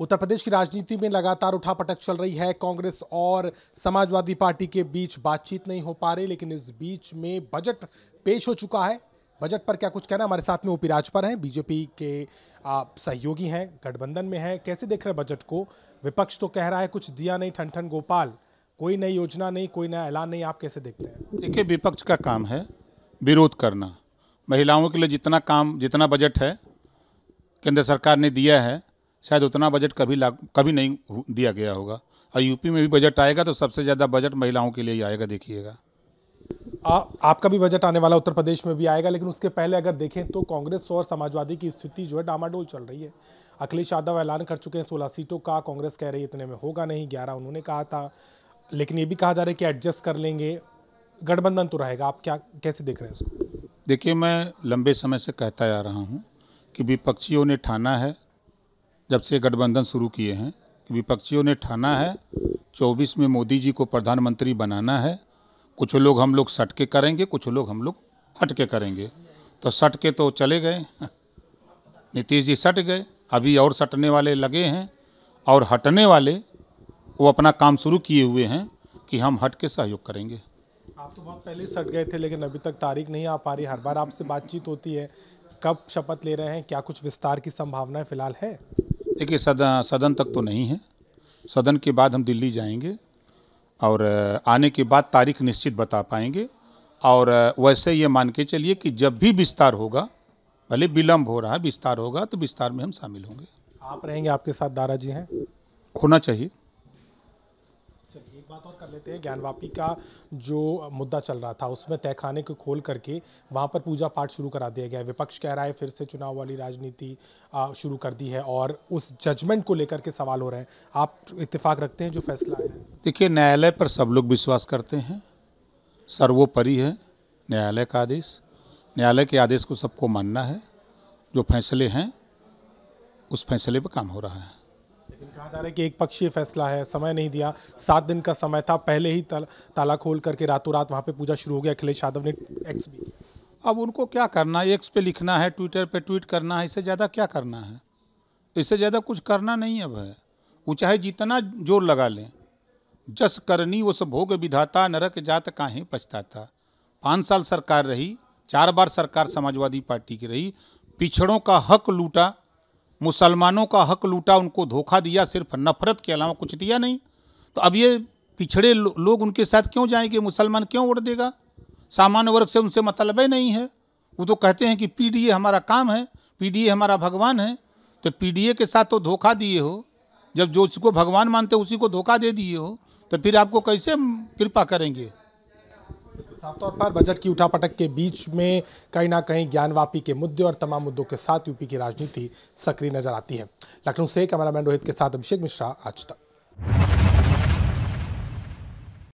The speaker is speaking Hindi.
उत्तर प्रदेश की राजनीति में लगातार उठापटक चल रही है कांग्रेस और समाजवादी पार्टी के बीच बातचीत नहीं हो पा रही लेकिन इस बीच में बजट पेश हो चुका है बजट पर क्या कुछ कहना हमारे साथ में ओपी राजपर हैं बीजेपी के आप सहयोगी हैं गठबंधन में हैं कैसे देख रहे हैं बजट को विपक्ष तो कह रहा है कुछ दिया नहीं ठन ठन गोपाल कोई नई योजना नहीं कोई नया ऐलान नहीं आप कैसे देखते हैं देखिए विपक्ष का काम है विरोध करना महिलाओं के लिए जितना काम जितना बजट है केंद्र सरकार ने दिया है शायद उतना बजट कभी ला कभी नहीं दिया गया होगा और यूपी में भी बजट आएगा तो सबसे ज़्यादा बजट महिलाओं के लिए ही आएगा देखिएगा आ, आपका भी बजट आने वाला उत्तर प्रदेश में भी आएगा लेकिन उसके पहले अगर देखें तो कांग्रेस और समाजवादी की स्थिति जो है डामाडोल चल रही है अखिलेश यादव ऐलान कर चुके हैं सोलह सीटों का कांग्रेस कह रही है इतने में होगा नहीं ग्यारह उन्होंने कहा था लेकिन ये भी कहा जा रहा है कि एडजस्ट कर लेंगे गठबंधन तो रहेगा आप क्या कैसे देख रहे हैं इसको देखिए मैं लंबे समय से कहता आ रहा हूँ कि विपक्षियों ने ठाना है जब से गठबंधन शुरू किए हैं कि विपक्षियों ने ठाना है 24 में मोदी जी को प्रधानमंत्री बनाना है कुछ लोग हम लोग सट के करेंगे कुछ लोग हम लोग हट के करेंगे तो सट के तो चले गए नीतीश जी सट गए अभी और सटने वाले लगे हैं और हटने वाले वो अपना काम शुरू किए हुए हैं कि हम हट के सहयोग करेंगे आप तो बहुत पहले सट गए थे लेकिन अभी तक तारीख नहीं आ पा रही हर बार आपसे बातचीत होती है कब शपथ ले रहे हैं क्या कुछ विस्तार की संभावना फिलहाल है देखिए सदन सदन तक तो नहीं है सदन के बाद हम दिल्ली जाएंगे और आने के बाद तारीख निश्चित बता पाएंगे और वैसे ये मान के चलिए कि जब भी विस्तार होगा भले विलम्ब हो रहा है विस्तार होगा तो विस्तार में हम शामिल होंगे आप रहेंगे आपके साथ दारा जी हैं होना चाहिए बात और कर लेते हैं ज्ञानवापी का जो मुद्दा चल रहा था उसमें तहखाने को खोल करके वहाँ पर पूजा पाठ शुरू करा दिया गया विपक्ष कह रहा है फिर से चुनाव वाली राजनीति शुरू कर दी है और उस जजमेंट को लेकर के सवाल हो रहे हैं आप इतफाक रखते हैं जो फैसला है देखिए न्यायालय पर सब लोग विश्वास करते हैं सर्वोपरि है न्यायालय का आदेश न्यायालय के आदेश को सबको मानना है जो फैसले हैं उस फैसले पर काम हो रहा है कहा जा रहा है कि एक पक्षीय फैसला है समय नहीं दिया सात दिन का समय था पहले ही ताल, ताला खोल करके रातों रात वहाँ पे पूजा शुरू हो गया अखिलेश यादव ने एक्स भी अब उनको क्या करना है एक्स पे लिखना है ट्विटर पे ट्वीट करना है इससे ज़्यादा क्या करना है इससे ज़्यादा कुछ करना नहीं अब है वो चाहे जितना जोर लगा लें जस करनी सब भोग विधाता नरक जात काहें पछताता पाँच साल सरकार रही चार बार सरकार समाजवादी पार्टी की रही पिछड़ों का हक लूटा मुसलमानों का हक लूटा उनको धोखा दिया सिर्फ नफरत के अलावा कुछ दिया नहीं तो अब ये पिछड़े लो, लोग उनके साथ क्यों जाएंगे मुसलमान क्यों वोट देगा सामान्य वर्ग से उनसे मतलब ही नहीं है वो तो कहते हैं कि पीडीए हमारा काम है पीडीए हमारा भगवान है तो पीडीए के साथ तो धोखा दिए हो जब जो उसको भगवान मानते उसी को धोखा दे दिए हो तो फिर आपको कैसे कृपा करेंगे साफ तौर पर बजट की उठापटक के बीच में कहीं ना कहीं ज्ञानवापी के मुद्दे और तमाम मुद्दों के साथ यूपी की राजनीति सक्रिय नजर आती है लखनऊ से कैमरामैन रोहित के साथ अभिषेक मिश्रा आज तक